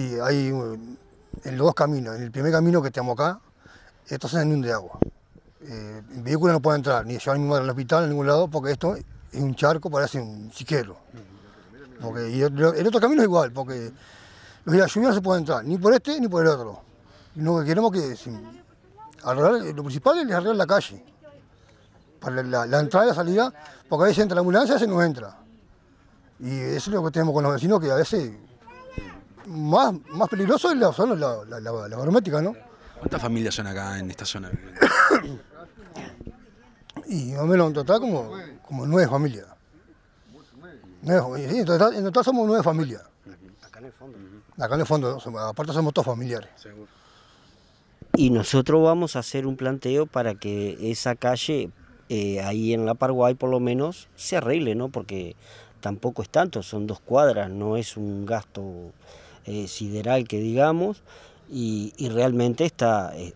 Y hay en los dos caminos. En el primer camino que estamos acá, esto en un de agua. Eh, el vehículo no puede entrar, ni llevar a mi al hospital, en ningún lado, porque esto es un charco, parece un chiquero. y el, otro camino es igual, porque los de la lluvia no se puede entrar, ni por este ni por el otro. lo que queremos que lo principal es arreglar la calle, para la, entrada y la salida, porque a veces entra la ambulancia, a veces no entra. Y eso es lo que tenemos con los vecinos, que a veces más, peligroso es la zona la ¿no? ¿Cuántas familias son acá en esta zona? y más o menos en total como, como nueve familias. Nueve, en, total, somos nueve familias. Acá en el fondo. Acá en el fondo, aparte somos todos familiares. Y nosotros vamos a hacer un planteo para que esa calle, eh, ahí en la Paraguay por lo menos, se arregle, ¿no? Porque tampoco es tanto, son dos cuadras, no es un gasto eh, sideral que digamos, y, realmente está, eh,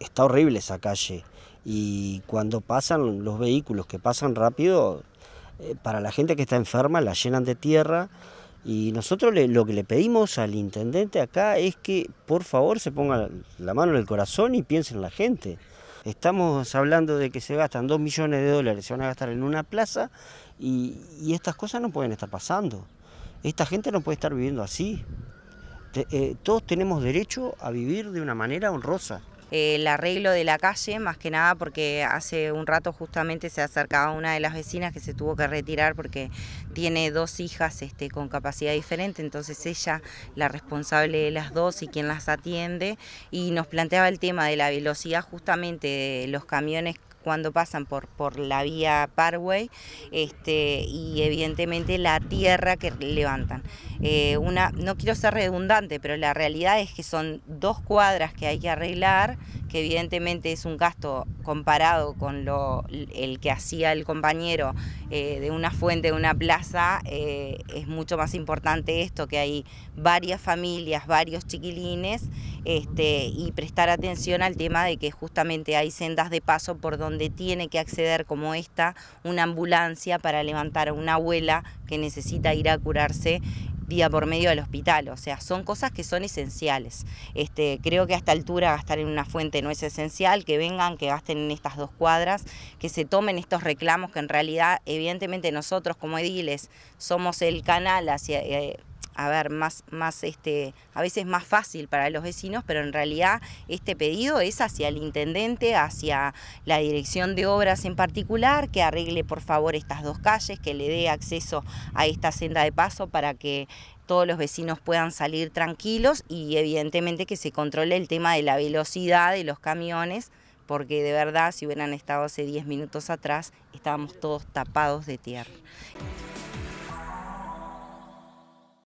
está horrible esa calle. Y cuando pasan los vehículos que pasan rápido, eh, para la gente que está enferma la llenan de tierra. Y nosotros lo que le pedimos al intendente acá es que por favor se ponga la mano en el corazón y piense en la gente. Estamos hablando de que se gastan dos millones de dólares, se van a gastar en una plaza y estas cosas no pueden estar pasando. Esta gente no puede estar viviendo así. Eh, todos tenemos derecho a vivir de una manera honrosa. El arreglo de la calle, más que nada porque hace un rato justamente se acercaba una de las vecinas que se tuvo que retirar porque tiene dos hijas este, con capacidad diferente, entonces ella, la responsable de las dos y quien las atiende, y nos planteaba el tema de la velocidad justamente de los camiones cuando pasan por, por la vía parway, este, y evidentemente la tierra que levantan. Eh, una, no quiero ser redundante, pero la realidad es que son dos cuadras que hay que arreglar, que evidentemente es un gasto comparado con lo, el que hacía el compañero eh, de una fuente, de una plaza, eh, es mucho más importante esto, que hay varias familias, varios chiquilines, este, y prestar atención al tema de que justamente hay sendas de paso por donde tiene que acceder como esta una ambulancia para levantar a una abuela que necesita ir a curarse día por medio del hospital, o sea, son cosas que son esenciales. Este, creo que a esta altura gastar en una fuente no es esencial, que vengan, que gasten en estas dos cuadras, que se tomen estos reclamos que en realidad, evidentemente nosotros como ediles, somos el canal hacia... Eh, a ver, más, más este, a veces más fácil para los vecinos, pero en realidad este pedido es hacia el intendente, hacia la dirección de obras en particular, que arregle por favor estas dos calles, que le dé acceso a esta senda de paso para que todos los vecinos puedan salir tranquilos y evidentemente que se controle el tema de la velocidad de los camiones, porque de verdad si hubieran estado hace 10 minutos atrás estábamos todos tapados de tierra.